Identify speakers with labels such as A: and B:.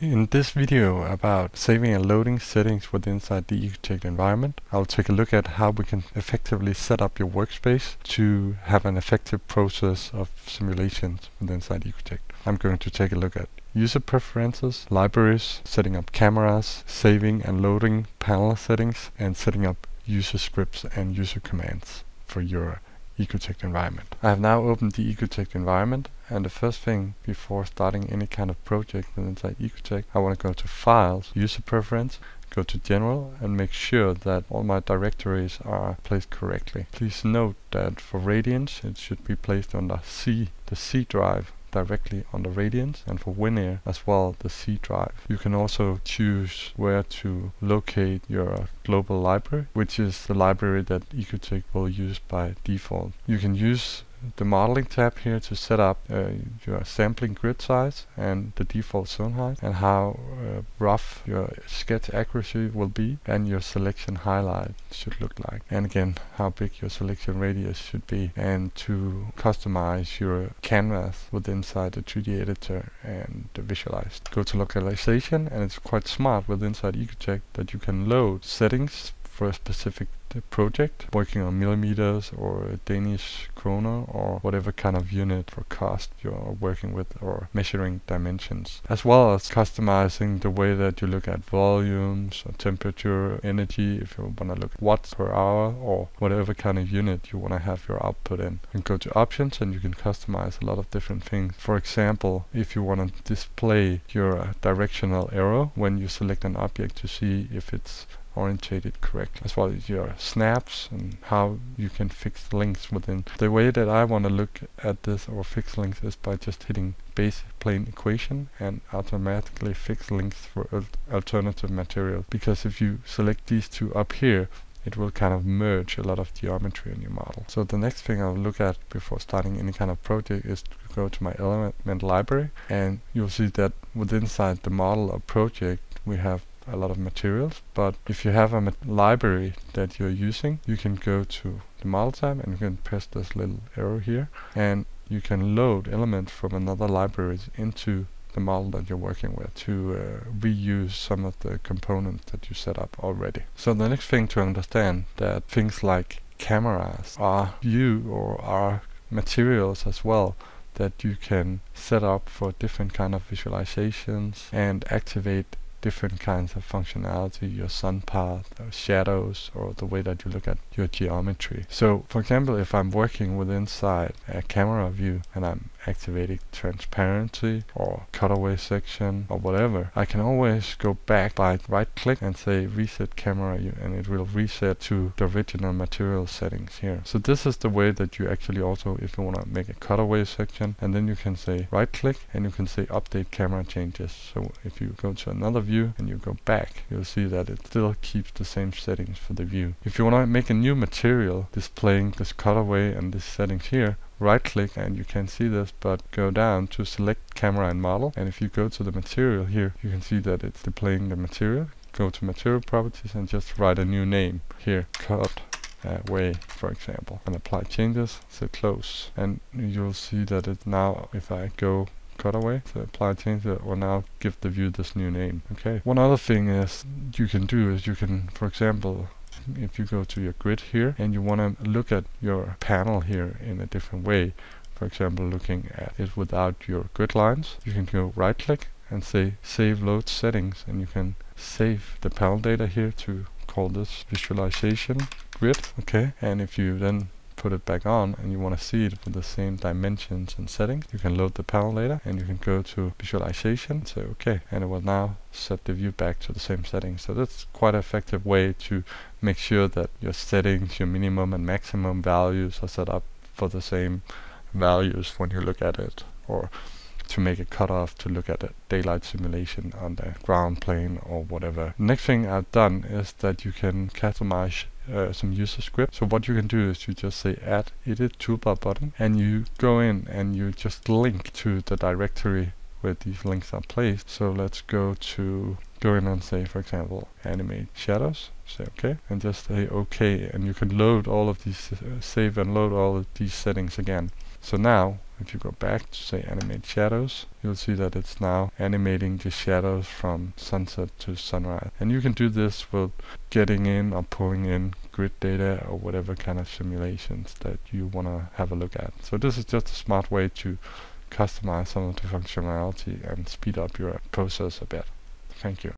A: In this video about saving and loading settings within inside the EcoTech environment, I'll take a look at how we can effectively set up your workspace to have an effective process of simulations within inside EcoTech. I'm going to take a look at user preferences, libraries, setting up cameras, saving and loading panel settings, and setting up user scripts and user commands for your EcoTech environment. I have now opened the EcoTech environment and the first thing before starting any kind of project inside Ecotech, I want to go to Files, User Preference, go to General and make sure that all my directories are placed correctly. Please note that for Radiance it should be placed on the C, the C drive directly on the Radiance and for WinAir as well the C drive. You can also choose where to locate your global library which is the library that Ecotech will use by default. You can use the modeling tab here to set up uh, your sampling grid size and the default zone height and how uh, rough your sketch accuracy will be and your selection highlight should look like and again how big your selection radius should be and to customize your canvas with inside the 3D editor and the visualized. Go to localization and it's quite smart with inside Ecotech that you can load settings for a specific uh, project, working on millimeters or Danish kroner or whatever kind of unit for cost you're working with or measuring dimensions, as well as customizing the way that you look at volumes, temperature, energy, if you want to look at watts per hour or whatever kind of unit you want to have your output in. and go to options and you can customize a lot of different things. For example, if you want to display your directional arrow when you select an object to see if it's orientated correctly. As well as your snaps and how you can fix links within. The way that I want to look at this or fix links is by just hitting base plane equation and automatically fix links for al alternative materials Because if you select these two up here, it will kind of merge a lot of geometry in your model. So the next thing I'll look at before starting any kind of project is to go to my element library and you'll see that within inside the model or project we have a lot of materials, but if you have a library that you're using, you can go to the model tab and you can press this little arrow here and you can load elements from another library into the model that you're working with to uh, reuse some of the components that you set up already. So the next thing to understand that things like cameras are you or are materials as well that you can set up for different kind of visualizations and activate different kinds of functionality, your sun path, or shadows, or the way that you look at your geometry. So for example, if I'm working with inside a camera view and I'm Activated transparency or cutaway section or whatever, I can always go back by right click and say reset camera and it will reset to the original material settings here. So this is the way that you actually also, if you want to make a cutaway section, and then you can say right click and you can say update camera changes. So if you go to another view and you go back, you'll see that it still keeps the same settings for the view. If you want to make a new material displaying this cutaway and these settings here, right click and you can see this but go down to select camera and model and if you go to the material here you can see that it's displaying the material go to material properties and just write a new name here cut away for example and apply changes so close and you'll see that it now if I go cutaway so apply change it will now give the view this new name okay one other thing is you can do is you can for example if you go to your grid here and you want to look at your panel here in a different way for example looking at it without your grid lines you can go right click and say save load settings and you can save the panel data here to call this visualization grid okay and if you then put it back on and you want to see it with the same dimensions and settings, you can load the panel later and you can go to visualization, say OK, and it will now set the view back to the same settings. So that's quite an effective way to make sure that your settings, your minimum and maximum values are set up for the same values when you look at it or to make a cutoff to look at a daylight simulation on the ground plane or whatever. Next thing I've done is that you can customize uh, some user script. So what you can do is you just say add edit toolbar button and you go in and you just link to the directory where these links are placed. So let's go to go in and say for example animate shadows say ok and just say ok and you can load all of these uh, save and load all of these settings again so now if you go back to say animate shadows, you'll see that it's now animating the shadows from sunset to sunrise. And you can do this with getting in or pulling in grid data or whatever kind of simulations that you want to have a look at. So this is just a smart way to customize some of the functionality and speed up your process a bit. Thank you.